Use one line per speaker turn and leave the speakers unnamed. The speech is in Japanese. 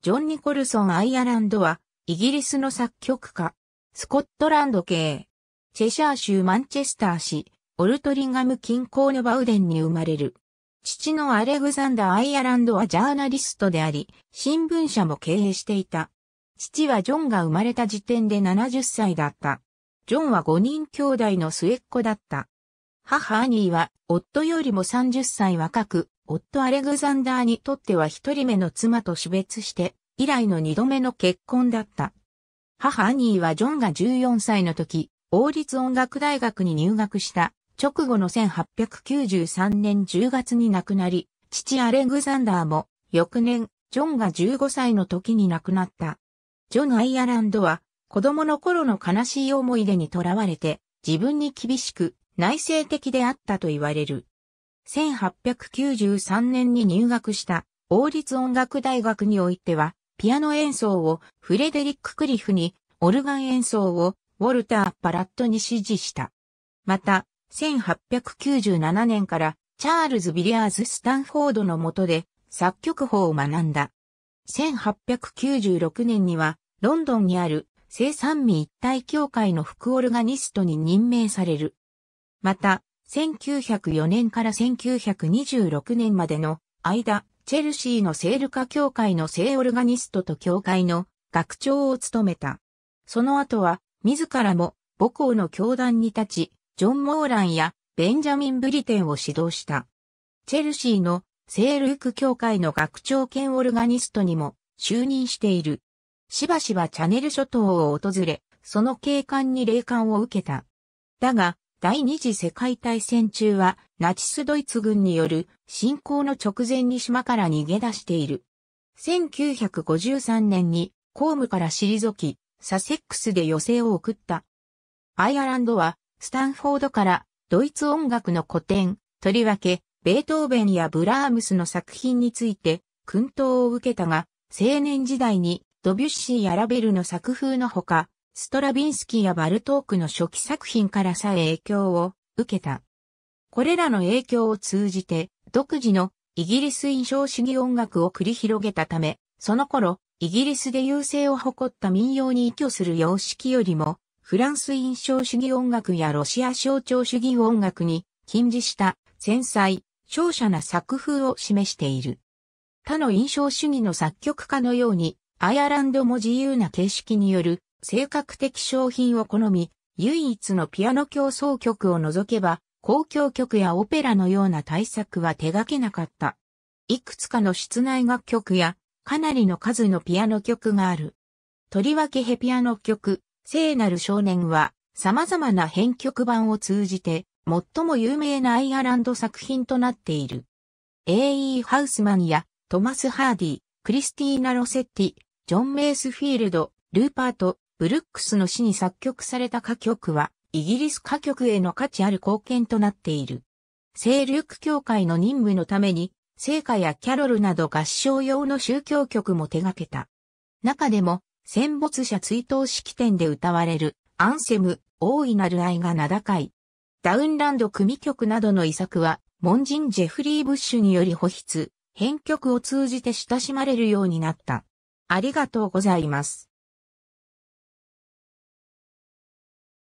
ジョン・ニコルソン・アイアランドは、イギリスの作曲家、スコットランド系、チェシャー州マンチェスター市、オルトリガム近郊のバウデンに生まれる。父のアレグザンダー・アイアランドはジャーナリストであり、新聞社も経営していた。父はジョンが生まれた時点で70歳だった。ジョンは5人兄弟の末っ子だった。母アニーは夫よりも30歳若く、夫アレグザンダーにとっては一人目の妻と死別して、以来の二度目の結婚だった。母アニーはジョンが14歳の時、王立音楽大学に入学した直後の1893年10月に亡くなり、父アレグザンダーも翌年、ジョンが15歳の時に亡くなった。ジョン・アイアランドは子供の頃の悲しい思い出にとらわれて自分に厳しく内省的であったと言われる。1893年に入学した王立音楽大学においては、ピアノ演奏をフレデリック・クリフに、オルガン演奏をウォルター・パラットに指示した。また、1897年からチャールズ・ビリアーズ・スタンフォードの下で作曲法を学んだ。1896年にはロンドンにある生産味一体協会の副オルガニストに任命される。また、1904年から1926年までの間、チェルシーの聖ルカ教会の聖オルガニストと教会の学長を務めた。その後は、自らも母校の教団に立ち、ジョン・モーランやベンジャミン・ブリテンを指導した。チェルシーの聖ルーク教会の学長兼オルガニストにも就任している。しばしばチャネル諸島を訪れ、その景観に霊感を受けた。だが、第二次世界大戦中はナチスドイツ軍による侵攻の直前に島から逃げ出している。1953年に公務から退き、サセックスで余生を送った。アイアランドはスタンフォードからドイツ音楽の古典、とりわけベートーベンやブラームスの作品について訓導を受けたが、青年時代にドビュッシーやラベルの作風のほか、ストラビンスキーやバルトークの初期作品からさえ影響を受けた。これらの影響を通じて、独自のイギリス印象主義音楽を繰り広げたため、その頃、イギリスで優勢を誇った民謡に依拠する様式よりも、フランス印象主義音楽やロシア象徴主義音楽に近似した繊細、勝者な作風を示している。他の印象主義の作曲家のように、アイアランドも自由な形式による性格的商品を好み、唯一のピアノ競争曲を除けば、公共曲やオペラのような大作は手掛けなかった。いくつかの室内楽曲や、かなりの数のピアノ曲がある。とりわけヘピアノ曲、聖なる少年は、様々な編曲版を通じて、最も有名なアイアランド作品となっている。A.E. ハウスマンや、トマス・ハーディ、クリスティーナ・ロセッティ、ジョン・メイスフィールド、ルーパート、ブルックスの死に作曲された歌曲は、イギリス歌曲への価値ある貢献となっている。聖ルーク教会の任務のために、聖歌やキャロルなど合唱用の宗教曲も手掛けた。中でも、戦没者追悼式典で歌われる、アンセム、大いなる愛が名高い。ダウンランド組曲などの遺作は、門人ジェフリー・ブッシュにより保筆、編曲を通じて親しまれるようになった。ありがとうございます。